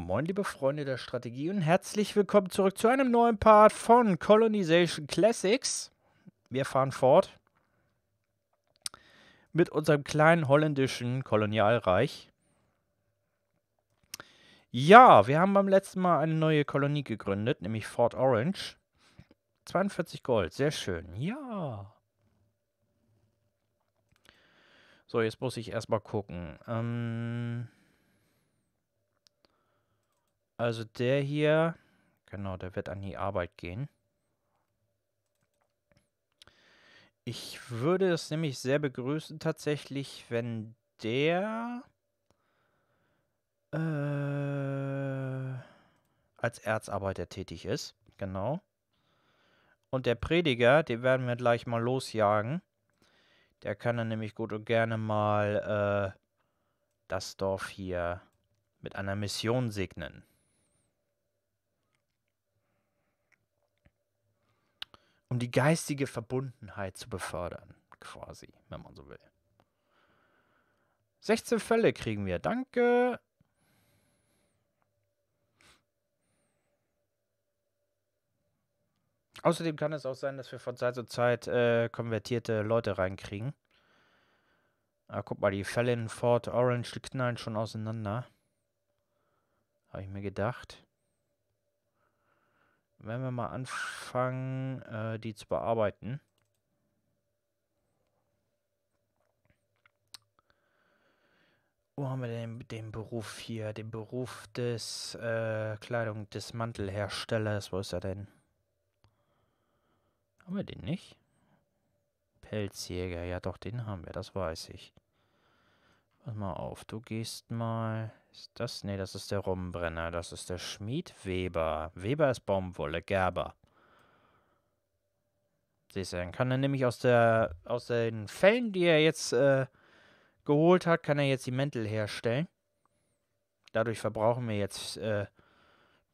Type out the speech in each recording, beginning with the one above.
Moin, liebe Freunde der Strategie und herzlich willkommen zurück zu einem neuen Part von Colonization Classics. Wir fahren fort mit unserem kleinen holländischen Kolonialreich. Ja, wir haben beim letzten Mal eine neue Kolonie gegründet, nämlich Fort Orange. 42 Gold, sehr schön. Ja. So, jetzt muss ich erstmal gucken. Ähm also der hier, genau, der wird an die Arbeit gehen. Ich würde es nämlich sehr begrüßen tatsächlich, wenn der äh, als Erzarbeiter tätig ist. Genau. Und der Prediger, den werden wir gleich mal losjagen. Der kann dann nämlich gut und gerne mal äh, das Dorf hier mit einer Mission segnen. um die geistige Verbundenheit zu befördern, quasi, wenn man so will. 16 Fälle kriegen wir. Danke. Außerdem kann es auch sein, dass wir von Zeit zu Zeit äh, konvertierte Leute reinkriegen. Ah, guck mal, die Fälle in Fort Orange knallen schon auseinander. Habe ich mir gedacht wenn wir mal anfangen, äh, die zu bearbeiten. Wo haben wir denn den Beruf hier? Den Beruf des äh, Kleidung des Mantelherstellers. Wo ist er denn? Haben wir den nicht? Pelzjäger. Ja doch, den haben wir. Das weiß ich. Pass mal auf, du gehst mal. Ist das? Nee, das ist der Rumbrenner. Das ist der Schmied Weber. Weber ist Baumwolle, Gerber. Siehst du, dann kann er nämlich aus der aus den Fällen, die er jetzt äh, geholt hat, kann er jetzt die Mäntel herstellen. Dadurch verbrauchen wir jetzt, äh,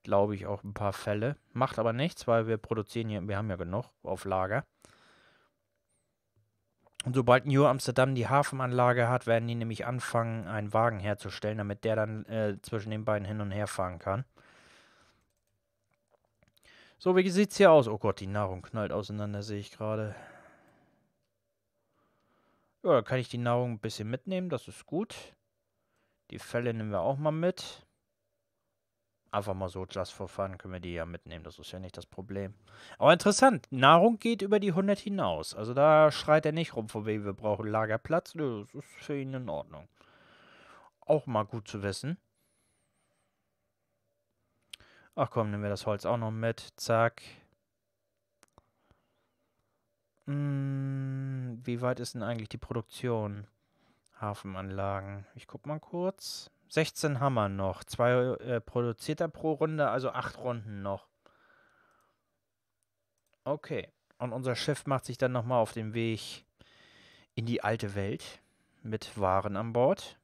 glaube ich, auch ein paar Fälle. Macht aber nichts, weil wir produzieren hier, wir haben ja genug auf Lager. Und sobald New Amsterdam die Hafenanlage hat, werden die nämlich anfangen, einen Wagen herzustellen, damit der dann äh, zwischen den beiden hin und her fahren kann. So, wie sieht es hier aus? Oh Gott, die Nahrung knallt auseinander, sehe ich gerade. Ja, da kann ich die Nahrung ein bisschen mitnehmen, das ist gut. Die Felle nehmen wir auch mal mit einfach mal so, just for fun, können wir die ja mitnehmen. Das ist ja nicht das Problem. Aber interessant, Nahrung geht über die 100 hinaus. Also da schreit er nicht rum, von wegen wir brauchen Lagerplatz. Das ist für ihn in Ordnung. Auch mal gut zu wissen. Ach komm, nehmen wir das Holz auch noch mit. Zack. Hm, wie weit ist denn eigentlich die Produktion? Hafenanlagen. Ich guck mal kurz. 16 Hammer noch. Zwei äh, produziert er pro Runde, also 8 Runden noch. Okay. Und unser Schiff macht sich dann nochmal auf den Weg in die alte Welt mit Waren an Bord.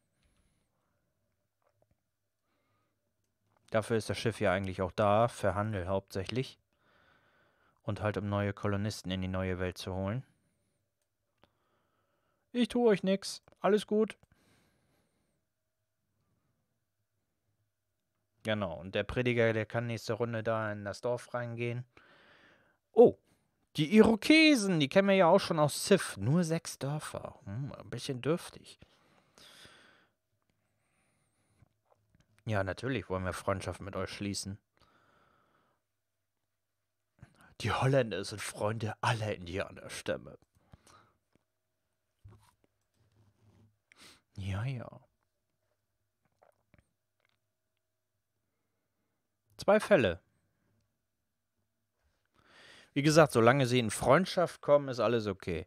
Dafür ist das Schiff ja eigentlich auch da, für Handel hauptsächlich. Und halt, um neue Kolonisten in die neue Welt zu holen. Ich tue euch nichts. Alles gut. Genau, und der Prediger, der kann nächste Runde da in das Dorf reingehen. Oh, die Irokesen, die kennen wir ja auch schon aus Sif. Nur sechs Dörfer. Hm, ein bisschen dürftig. Ja, natürlich wollen wir Freundschaft mit euch schließen. Die Holländer sind Freunde aller Indianerstämme. Ja, ja. Zwei Fälle. Wie gesagt, solange sie in Freundschaft kommen, ist alles okay.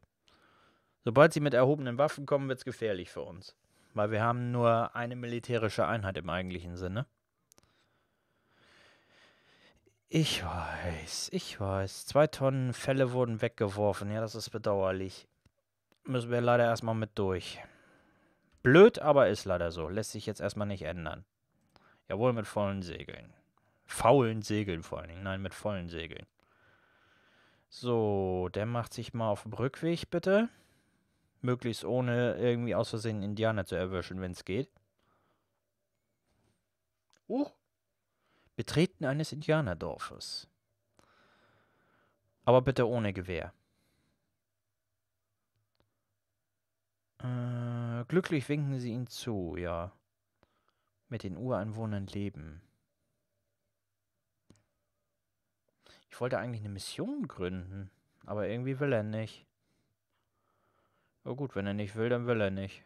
Sobald sie mit erhobenen Waffen kommen, wird es gefährlich für uns. Weil wir haben nur eine militärische Einheit im eigentlichen Sinne. Ich weiß, ich weiß. Zwei Tonnen Fälle wurden weggeworfen. Ja, das ist bedauerlich. Müssen wir leider erstmal mit durch. Blöd, aber ist leider so. Lässt sich jetzt erstmal nicht ändern. Jawohl, mit vollen Segeln faulen Segeln vor allen Dingen. Nein, mit vollen Segeln. So, der macht sich mal auf dem Rückweg, bitte. Möglichst ohne irgendwie aus Versehen Indianer zu erwischen, wenn es geht. Uh. Betreten eines Indianerdorfes. Aber bitte ohne Gewehr. Äh, glücklich winken sie ihn zu, ja. Mit den Ureinwohnern leben. Ich wollte eigentlich eine Mission gründen, aber irgendwie will er nicht. Na gut, wenn er nicht will, dann will er nicht.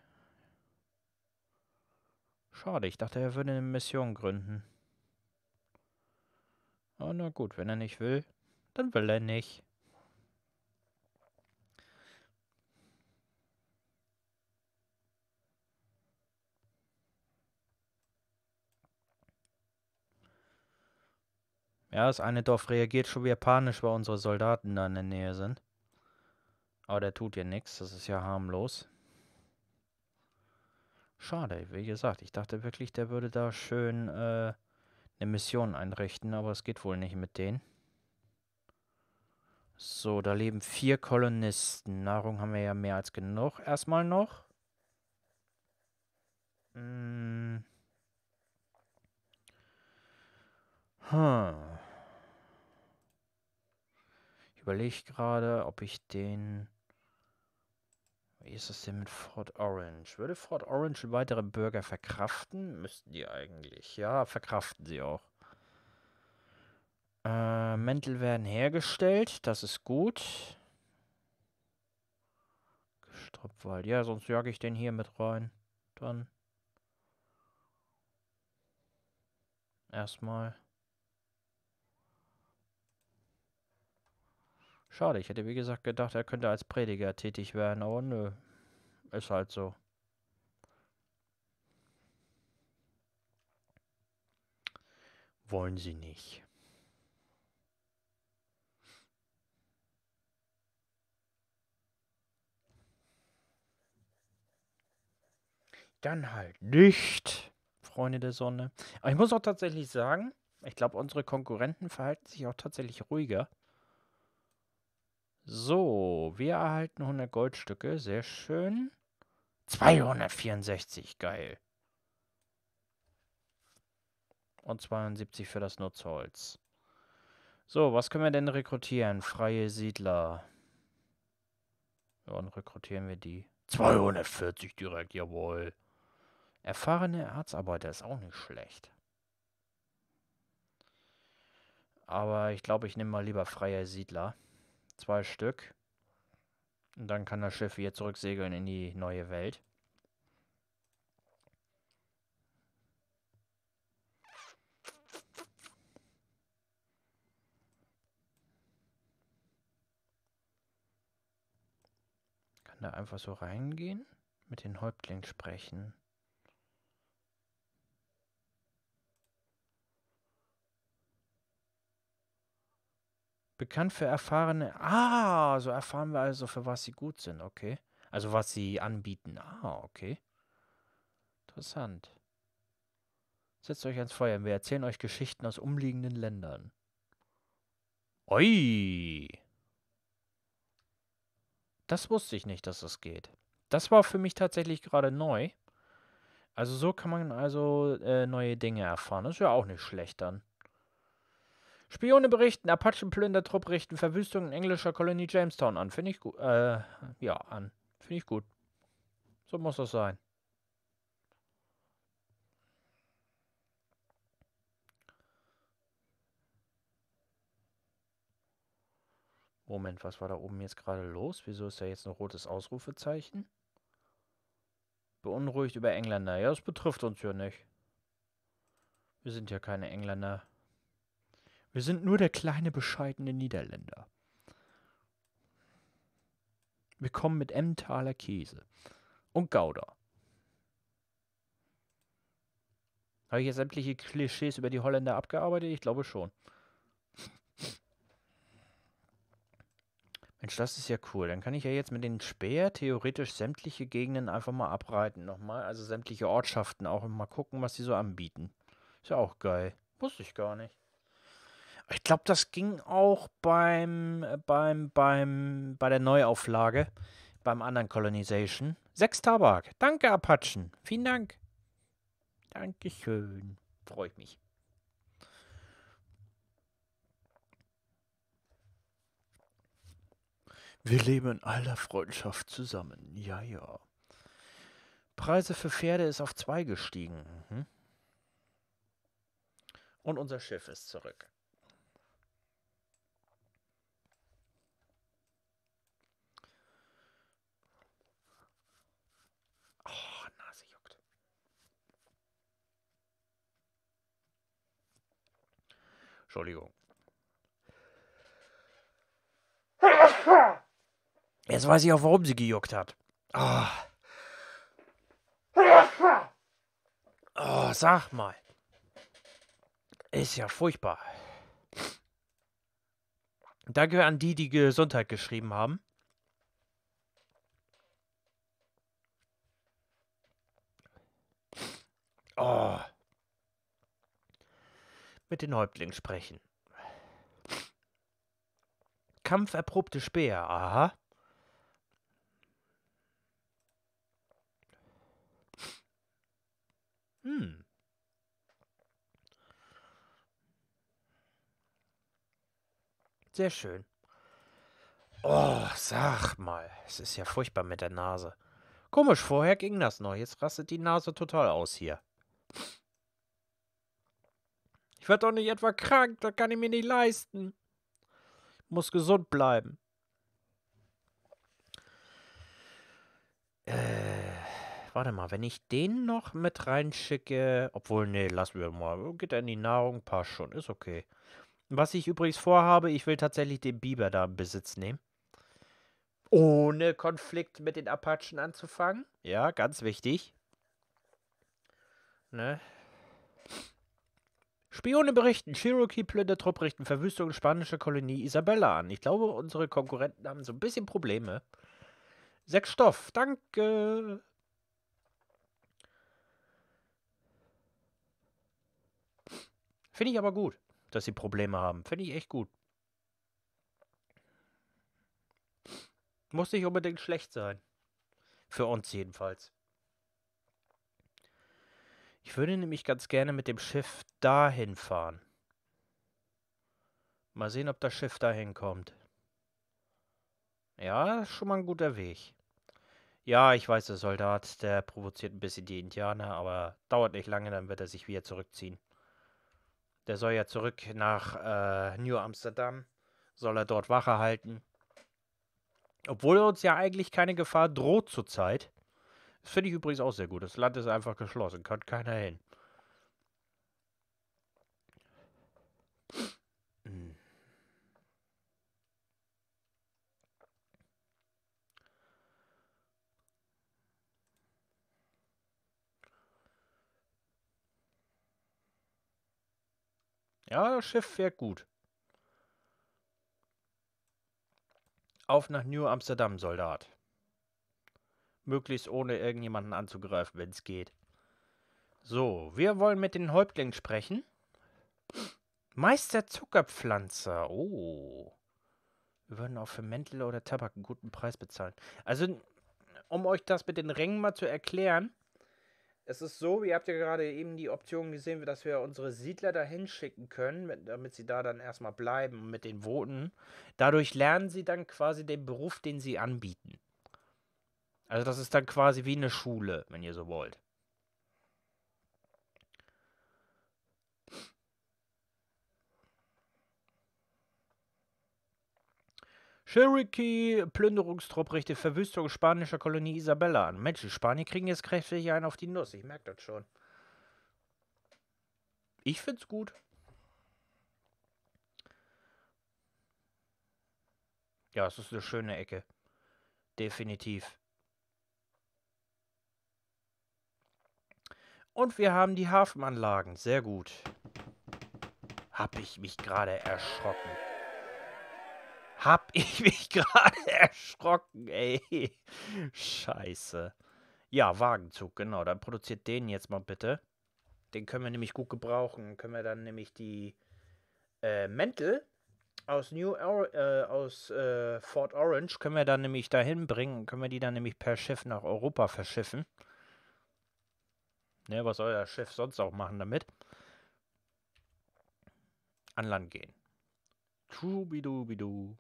Schade, ich dachte, er würde eine Mission gründen. Oh, na gut, wenn er nicht will, dann will er nicht. Ja, das eine Dorf reagiert schon wieder panisch, weil unsere Soldaten da in der Nähe sind. Aber der tut ja nichts, das ist ja harmlos. Schade, wie gesagt, ich dachte wirklich, der würde da schön äh, eine Mission einrichten, aber es geht wohl nicht mit denen. So, da leben vier Kolonisten. Nahrung haben wir ja mehr als genug. Erstmal noch. Hm. Hm überlege gerade, ob ich den... Wie ist es denn mit Fort Orange? Würde Fort Orange weitere Bürger verkraften? Müssten die eigentlich. Ja, verkraften sie auch. Äh, Mäntel werden hergestellt. Das ist gut. Gestrüppwald. Ja, sonst jag ich den hier mit rein. Dann. Erstmal. Schade, ich hätte wie gesagt gedacht, er könnte als Prediger tätig werden, aber nö. Ist halt so. Wollen sie nicht. Dann halt nicht, Freunde der Sonne. Aber ich muss auch tatsächlich sagen, ich glaube, unsere Konkurrenten verhalten sich auch tatsächlich ruhiger. So, wir erhalten 100 Goldstücke. Sehr schön. 264, geil. Und 72 für das Nutzholz. So, was können wir denn rekrutieren? Freie Siedler. Ja, und rekrutieren wir die. 240 direkt, jawohl. Erfahrene Erzarbeiter ist auch nicht schlecht. Aber ich glaube, ich nehme mal lieber freie Siedler. Zwei Stück. Und dann kann das Schiff wieder zurücksegeln in die neue Welt. Kann da einfach so reingehen? Mit den Häuptlingen sprechen. Bekannt für erfahrene. Ah, so erfahren wir also, für was sie gut sind, okay. Also was sie anbieten. Ah, okay. Interessant. Setzt euch ans Feuer. Wir erzählen euch Geschichten aus umliegenden Ländern. Oi! Das wusste ich nicht, dass das geht. Das war für mich tatsächlich gerade neu. Also so kann man also äh, neue Dinge erfahren. Das ist ja auch nicht schlecht dann. Spione berichten, Apachenplündertrupp richten Verwüstungen englischer Kolonie Jamestown an. Finde ich gut. Äh, ja, an. Finde ich gut. So muss das sein. Moment, was war da oben jetzt gerade los? Wieso ist da jetzt ein rotes Ausrufezeichen? Beunruhigt über Engländer. Ja, das betrifft uns ja nicht. Wir sind ja keine Engländer. Wir sind nur der kleine, bescheidene Niederländer. Wir kommen mit Emmentaler Käse und Gouda. Habe ich jetzt sämtliche Klischees über die Holländer abgearbeitet? Ich glaube schon. Mensch, das ist ja cool. Dann kann ich ja jetzt mit dem Speer theoretisch sämtliche Gegenden einfach mal abreiten. Nochmal, also sämtliche Ortschaften auch und mal gucken, was sie so anbieten. Ist ja auch geil. Wusste ich gar nicht. Ich glaube, das ging auch beim, äh, beim, beim, bei der Neuauflage, beim anderen Colonization. Sechs Tabak. Danke, Apachen. Vielen Dank. Dankeschön. Freue ich mich. Wir leben in aller Freundschaft zusammen. Ja, ja. Preise für Pferde ist auf zwei gestiegen. Mhm. Und unser Schiff ist zurück. Entschuldigung. Jetzt weiß ich auch, warum sie gejuckt hat. Oh. oh, sag mal. Ist ja furchtbar. Danke an die, die Gesundheit geschrieben haben. mit den Häuptlingen sprechen. Kampferprobte Speer, aha. Hm. Sehr schön. Oh, sag mal, es ist ja furchtbar mit der Nase. Komisch, vorher ging das noch, jetzt rastet die Nase total aus hier. Ich werde doch nicht etwa krank, das kann ich mir nicht leisten. Ich muss gesund bleiben. Äh, warte mal, wenn ich den noch mit reinschicke. Obwohl, nee, lassen wir mal. Geht er in die Nahrung? Passt schon, ist okay. Was ich übrigens vorhabe, ich will tatsächlich den Biber da in Besitz nehmen. Ohne Konflikt mit den Apachen anzufangen. Ja, ganz wichtig. Ne? Spione berichten, Cherokee plündert Trupprichten, Verwüstung, spanischer Kolonie Isabella an. Ich glaube, unsere Konkurrenten haben so ein bisschen Probleme. Sechs Stoff, danke. Finde ich aber gut, dass sie Probleme haben. Finde ich echt gut. Muss nicht unbedingt schlecht sein. Für uns jedenfalls. Ich würde nämlich ganz gerne mit dem Schiff dahin fahren. Mal sehen, ob das Schiff dahin kommt. Ja, schon mal ein guter Weg. Ja, ich weiß, der Soldat, der provoziert ein bisschen die Indianer, aber dauert nicht lange, dann wird er sich wieder zurückziehen. Der soll ja zurück nach äh, New Amsterdam, soll er dort Wache halten. Obwohl uns ja eigentlich keine Gefahr droht zurzeit. Das finde ich übrigens auch sehr gut. Das Land ist einfach geschlossen, kann keiner hin. Hm. Ja, das Schiff fährt gut. Auf nach New Amsterdam, Soldat möglichst ohne irgendjemanden anzugreifen, wenn es geht. So, wir wollen mit den Häuptlingen sprechen. Meister Zuckerpflanzer. Oh. Wir würden auch für Mäntel oder Tabak einen guten Preis bezahlen. Also, um euch das mit den Rängen mal zu erklären, es ist so, ihr habt ja gerade eben die Option gesehen, dass wir unsere Siedler dahin schicken können, damit sie da dann erstmal bleiben mit den Voten. Dadurch lernen sie dann quasi den Beruf, den sie anbieten. Also das ist dann quasi wie eine Schule, wenn ihr so wollt. Cherokee-Plünderungstrupp richtet Verwüstung spanischer Kolonie Isabella an. Mensch, die Spanier kriegen jetzt kräftig einen auf die Nuss. Ich merke das schon. Ich find's gut. Ja, es ist eine schöne Ecke. Definitiv. Und wir haben die Hafenanlagen. Sehr gut. Hab ich mich gerade erschrocken. Hab ich mich gerade erschrocken, ey. Scheiße. Ja, Wagenzug, genau. Dann produziert den jetzt mal bitte. Den können wir nämlich gut gebrauchen. Können wir dann nämlich die äh, Mäntel aus New Or äh, aus äh, Fort Orange können wir dann nämlich dahin bringen. Können wir die dann nämlich per Schiff nach Europa verschiffen. Ne, was soll der Chef sonst auch machen damit? An Land gehen. Schubidubidu.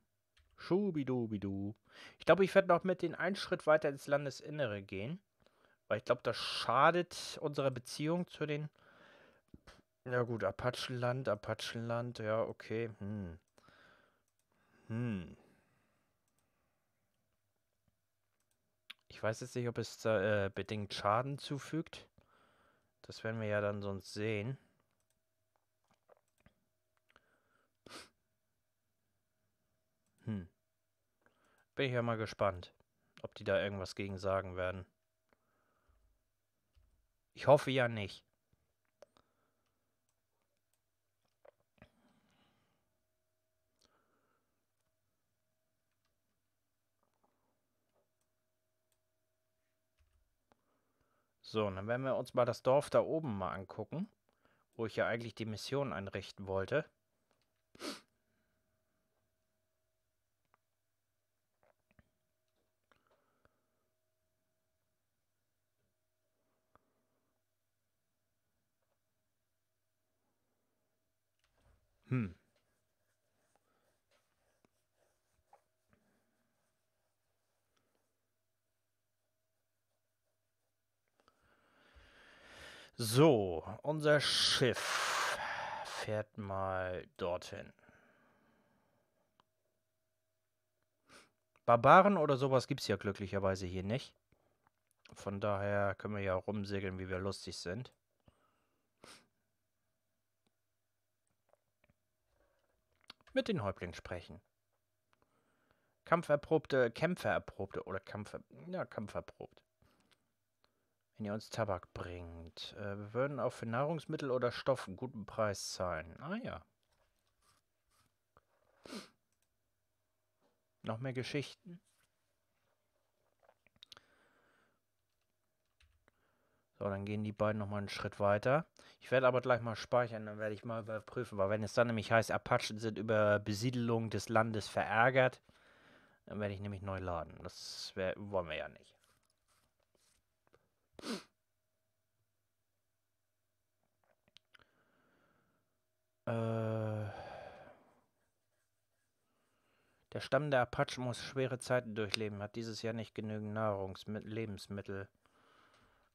Schubidubidu. Ich glaube, ich werde noch mit den einen Schritt weiter ins Landesinnere gehen. Weil ich glaube, das schadet unserer Beziehung zu den. Ja, gut, Apachenland, Apachenland, ja, okay. Hm. Hm. Ich weiß jetzt nicht, ob es da, äh, bedingt Schaden zufügt. Das werden wir ja dann sonst sehen. Hm. Bin ich ja mal gespannt, ob die da irgendwas gegen sagen werden. Ich hoffe ja nicht. So, und dann werden wir uns mal das Dorf da oben mal angucken, wo ich ja eigentlich die Mission einrichten wollte. Hm. So, unser Schiff fährt mal dorthin. Barbaren oder sowas gibt es ja glücklicherweise hier nicht. Von daher können wir ja rumsegeln, wie wir lustig sind. Mit den Häuptlingen sprechen. Kampferprobte, Kämpfererprobte oder Kampfer, ja, Kampferprobt wenn ihr uns Tabak bringt. Äh, wir würden auch für Nahrungsmittel oder Stoff einen guten Preis zahlen. Ah ja. Noch mehr Geschichten. So, dann gehen die beiden nochmal einen Schritt weiter. Ich werde aber gleich mal speichern, dann werde ich mal überprüfen, weil wenn es dann nämlich heißt, Apachen sind über Besiedelung des Landes verärgert, dann werde ich nämlich neu laden. Das wär, wollen wir ja nicht. Äh, der Stamm der Apachen muss schwere Zeiten durchleben, hat dieses Jahr nicht genügend Nahrungsmittel, Lebensmittel.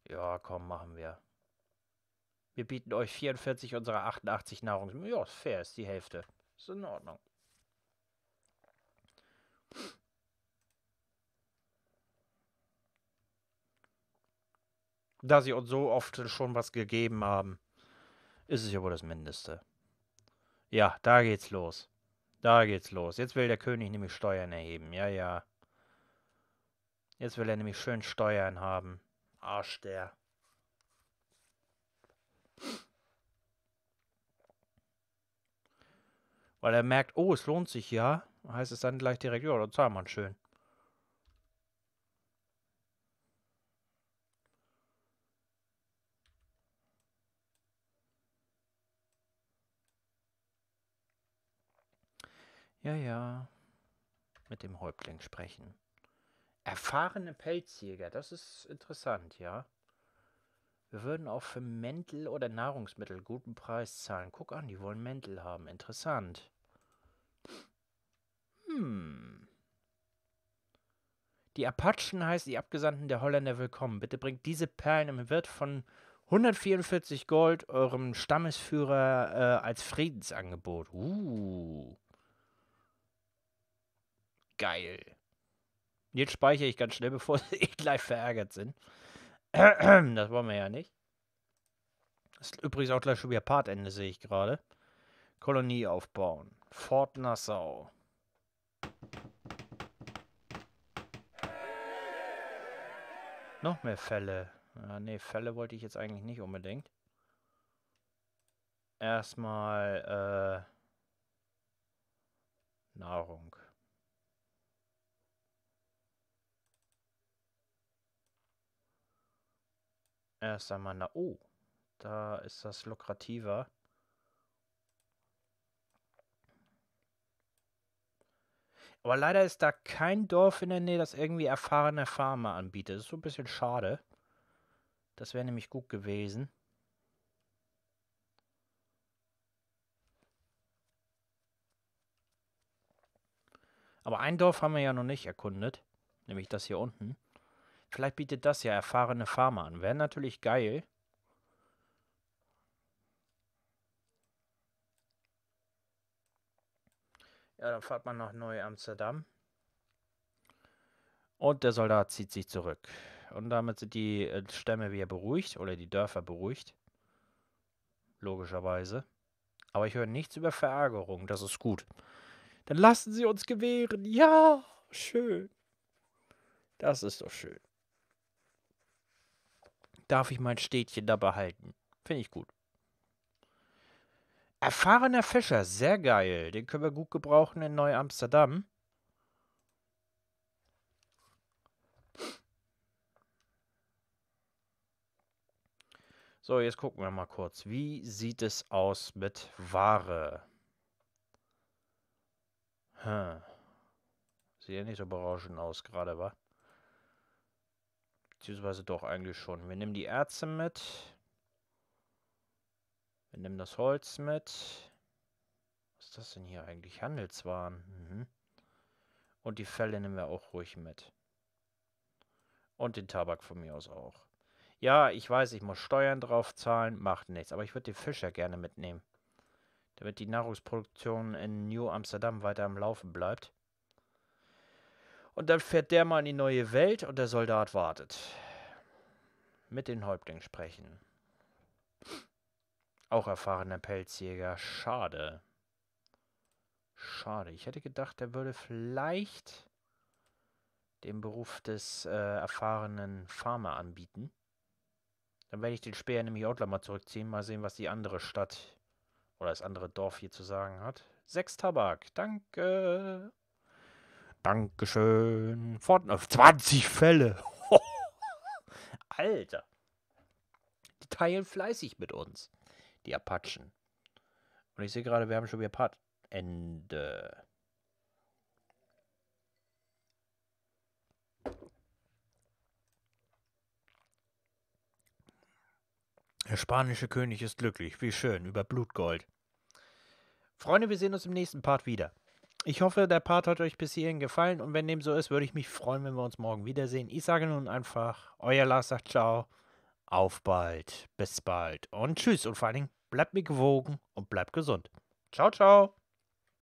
Ja, komm, machen wir. Wir bieten euch 44 unserer 88 Nahrungsmittel. Ja, fair ist die Hälfte. Ist in Ordnung. Da sie uns so oft schon was gegeben haben, ist es ja wohl das Mindeste. Ja, da geht's los. Da geht's los. Jetzt will der König nämlich Steuern erheben. Ja, ja. Jetzt will er nämlich schön Steuern haben. Arsch der. Weil er merkt, oh, es lohnt sich ja. Heißt es dann gleich direkt, ja, dann zahlt man schön. Ja, ja. Mit dem Häuptling sprechen. Erfahrene Pelzjäger, das ist interessant, ja. Wir würden auch für Mäntel oder Nahrungsmittel guten Preis zahlen. Guck an, die wollen Mäntel haben. Interessant. Hm. Die Apachen heißen die Abgesandten der Holländer willkommen. Bitte bringt diese Perlen im Wert von 144 Gold eurem Stammesführer äh, als Friedensangebot. Uh. Geil. Jetzt speichere ich ganz schnell, bevor sie gleich verärgert sind. Das wollen wir ja nicht. Das ist übrigens auch gleich schon wieder Partende, sehe ich gerade. Kolonie aufbauen. Fort Nassau. Noch mehr Fälle. Ja, nee, Fälle wollte ich jetzt eigentlich nicht unbedingt. Erstmal äh, Nahrung. Erst einmal nach... Oh, da ist das lukrativer. Aber leider ist da kein Dorf in der Nähe, das irgendwie erfahrene Farmer anbietet. Das ist so ein bisschen schade. Das wäre nämlich gut gewesen. Aber ein Dorf haben wir ja noch nicht erkundet. Nämlich das hier unten. Vielleicht bietet das ja erfahrene Farmer an. Wäre natürlich geil. Ja, dann fahrt man nach Neu-Amsterdam. Und der Soldat zieht sich zurück. Und damit sind die äh, Stämme wieder beruhigt oder die Dörfer beruhigt. Logischerweise. Aber ich höre nichts über Verärgerung. Das ist gut. Dann lassen Sie uns gewähren. Ja, schön. Das ist doch schön darf ich mein Städtchen da behalten. Finde ich gut. Erfahrener Fischer, sehr geil. Den können wir gut gebrauchen in Neu-Amsterdam. So, jetzt gucken wir mal kurz. Wie sieht es aus mit Ware? Hm. Sieht ja nicht so berauschend aus gerade, wa? Beziehungsweise doch eigentlich schon. Wir nehmen die Erze mit. Wir nehmen das Holz mit. Was ist das denn hier eigentlich? Handelswaren. Mhm. Und die Felle nehmen wir auch ruhig mit. Und den Tabak von mir aus auch. Ja, ich weiß, ich muss Steuern drauf zahlen, macht nichts. Aber ich würde den Fisch gerne mitnehmen. Damit die Nahrungsproduktion in New Amsterdam weiter am Laufen bleibt. Und dann fährt der mal in die neue Welt und der Soldat wartet. Mit den Häuptling sprechen. Auch erfahrener Pelzjäger. Schade. Schade. Ich hätte gedacht, er würde vielleicht den Beruf des äh, erfahrenen Farmer anbieten. Dann werde ich den Speer nämlich auch gleich mal zurückziehen. Mal sehen, was die andere Stadt oder das andere Dorf hier zu sagen hat. Sechs Tabak. Danke. Dankeschön. Fortnite. Äh, 20 Fälle. Alter. Die teilen fleißig mit uns. Die Apachen. Und ich sehe gerade, wir haben schon wieder Part. Ende. Der spanische König ist glücklich. Wie schön. Über Blutgold. Freunde, wir sehen uns im nächsten Part wieder ich hoffe, der Part hat euch bis hierhin gefallen und wenn dem so ist, würde ich mich freuen, wenn wir uns morgen wiedersehen. Ich sage nun einfach, euer Lars sagt ciao, auf bald, bis bald und tschüss und vor allen Dingen bleibt mir gewogen und bleibt gesund. Ciao, ciao.